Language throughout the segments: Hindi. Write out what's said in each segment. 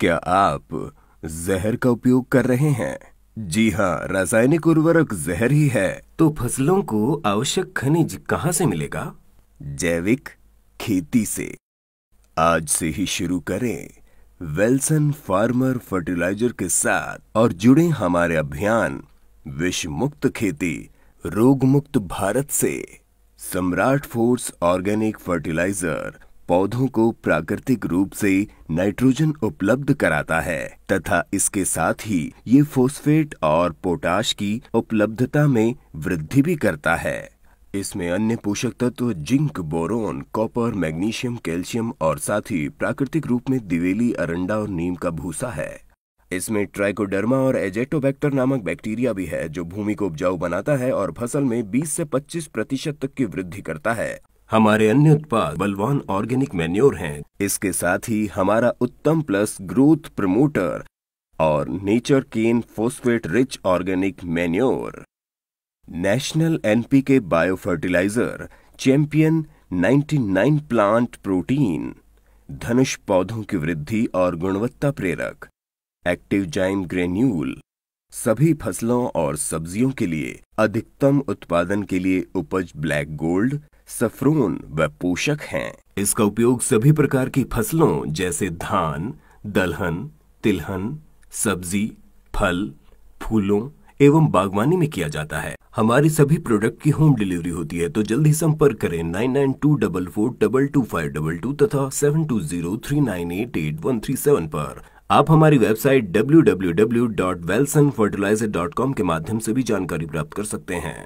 क्या आप जहर का उपयोग कर रहे हैं जी हाँ रासायनिक उर्वरक जहर ही है तो फसलों को आवश्यक खनिज कहाँ से मिलेगा जैविक खेती से आज से ही शुरू करें वेल्सन फार्मर फर्टिलाइजर के साथ और जुड़े हमारे अभियान विश्व मुक्त खेती रोग मुक्त भारत से सम्राट फोर्स ऑर्गेनिक फर्टिलाइजर पौधों को प्राकृतिक रूप से नाइट्रोजन उपलब्ध कराता है तथा इसके साथ ही ये फोस्फेट और पोटाश की उपलब्धता में वृद्धि भी करता है इसमें अन्य पोषक तत्व zinc boron copper magnesium calcium और साथ ही प्राकृतिक रूप में दिवेली अरंडा और नीम का भूसा है इसमें ट्राइकोडर्मा और एजेटोबैक्टर नामक बैक्टीरिया भी है जो भूमि को उपजाऊ बनाता है और फसल में 20 से 25 प्रतिशत तक की वृद्धि करता है हमारे अन्य उत्पाद बलवान ऑर्गेनिक मेन्योर हैं इसके साथ ही हमारा उत्तम प्लस ग्रोथ प्रमोटर और nature cane phosphate rich organic manure national NPK bio fertiliser champion 99 plant protein Dhanush पौधों की वृद्धि और गुणवत्ता प्रेरक एक्टिव जाइम ग्रेन्यूल सभी फसलों और सब्जियों के लिए अधिकतम उत्पादन के लिए उपज ब्लैक गोल्ड सफरून व पोषक हैं इसका उपयोग सभी प्रकार की फसलों जैसे धान दलहन तिलहन सब्जी फल फूलों एवं बागवानी में किया जाता है हमारी सभी प्रोडक्ट की होम डिलीवरी होती है तो जल्दी संपर्क करें nine nine two double four double two five double two तथा seven two zero three nine eight eight one three seven पर आप हमारी website W W W dot Welson fertiliser dot com के माध्यम से भी जानकारी प्राप्त कर सकते हैं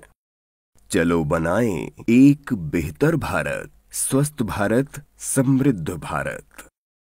चलो बनाएं एक बेहतर भारत स्वस्थ भारत समृद्ध भारत